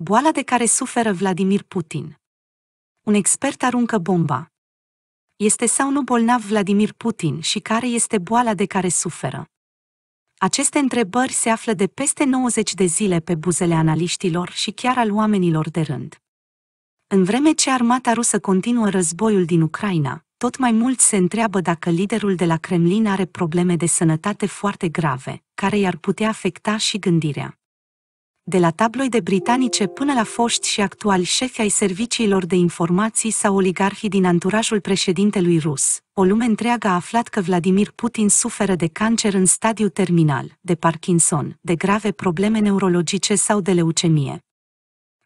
boala de care suferă Vladimir Putin. Un expert aruncă bomba. Este sau nu bolnav Vladimir Putin și care este boala de care suferă? Aceste întrebări se află de peste 90 de zile pe buzele analiștilor și chiar al oamenilor de rând. În vreme ce armata rusă continuă războiul din Ucraina, tot mai mulți se întreabă dacă liderul de la Kremlin are probleme de sănătate foarte grave, care i-ar putea afecta și gândirea de la tabloide britanice până la foști și actuali șefi ai serviciilor de informații sau oligarhii din anturajul președintelui rus. O lume întreagă a aflat că Vladimir Putin suferă de cancer în stadiu terminal, de Parkinson, de grave probleme neurologice sau de leucemie.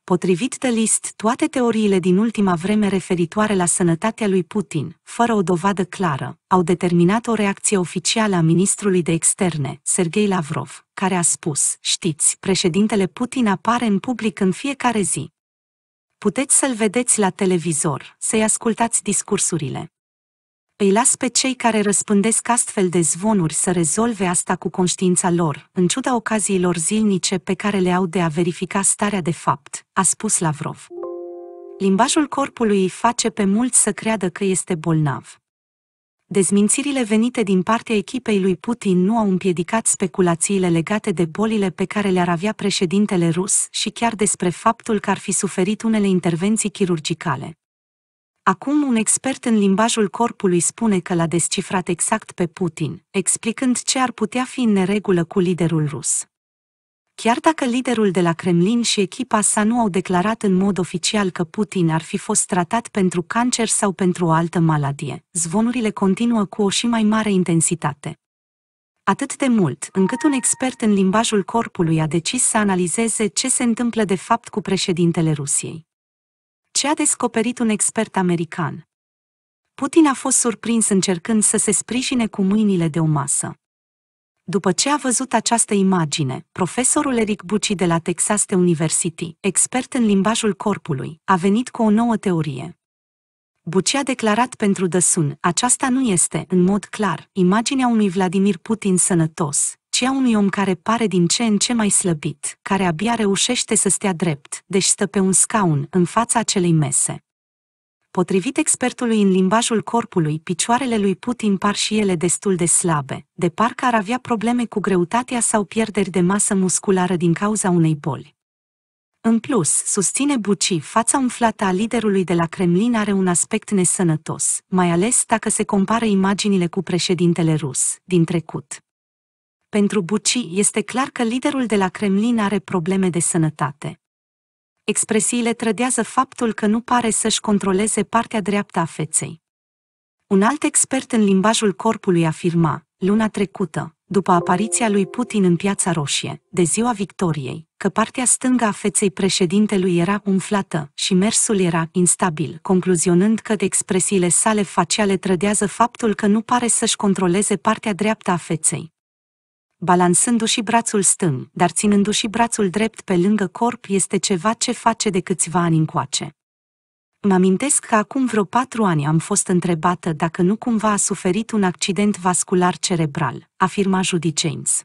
Potrivit de list, toate teoriile din ultima vreme referitoare la sănătatea lui Putin, fără o dovadă clară, au determinat o reacție oficială a ministrului de externe, Sergei Lavrov, care a spus, știți, președintele Putin apare în public în fiecare zi. Puteți să-l vedeți la televizor, să-i ascultați discursurile, îi las pe cei care răspândesc astfel de zvonuri să rezolve asta cu conștiința lor, în ciuda ocaziilor zilnice pe care le au de a verifica starea de fapt, a spus Lavrov. Limbajul corpului îi face pe mulți să creadă că este bolnav dezmințirile venite din partea echipei lui Putin nu au împiedicat speculațiile legate de bolile pe care le-ar avea președintele rus și chiar despre faptul că ar fi suferit unele intervenții chirurgicale. Acum un expert în limbajul corpului spune că l-a descifrat exact pe Putin, explicând ce ar putea fi în neregulă cu liderul rus. Chiar dacă liderul de la Kremlin și echipa sa nu au declarat în mod oficial că Putin ar fi fost tratat pentru cancer sau pentru o altă maladie, zvonurile continuă cu o și mai mare intensitate. Atât de mult, încât un expert în limbajul corpului a decis să analizeze ce se întâmplă de fapt cu președintele Rusiei ce a descoperit un expert american. Putin a fost surprins încercând să se sprijine cu mâinile de o masă. După ce a văzut această imagine, profesorul Eric Bucci de la Texas State University, expert în limbajul corpului, a venit cu o nouă teorie. Bucci a declarat pentru The Sun, aceasta nu este, în mod clar, imaginea unui Vladimir Putin sănătos, ci a unui om care pare din ce în ce mai slăbit, care abia reușește să stea drept, deci stă pe un scaun în fața acelei mese. Potrivit expertului în limbajul corpului, picioarele lui Putin par și ele destul de slabe, de parcă ar avea probleme cu greutatea sau pierderi de masă musculară din cauza unei boli. În plus, susține Buci, fața umflată a liderului de la Kremlin are un aspect nesănătos, mai ales dacă se compară imaginile cu președintele rus, din trecut. Pentru Buci este clar că liderul de la Kremlin are probleme de sănătate. Expresiile trădează faptul că nu pare să-și controleze partea dreaptă a feței. Un alt expert în limbajul corpului afirma, luna trecută, după apariția lui Putin în Piața Roșie, de ziua victoriei, că partea stângă a feței președintelui era umflată și mersul era instabil, concluzionând că de expresiile sale faciale trădează faptul că nu pare să-și controleze partea dreaptă a feței balansându-și brațul stâng, dar ținându-și brațul drept pe lângă corp este ceva ce face de câțiva ani încoace. Îmi amintesc că acum vreo patru ani am fost întrebată dacă nu cumva a suferit un accident vascular cerebral, afirma Judy James.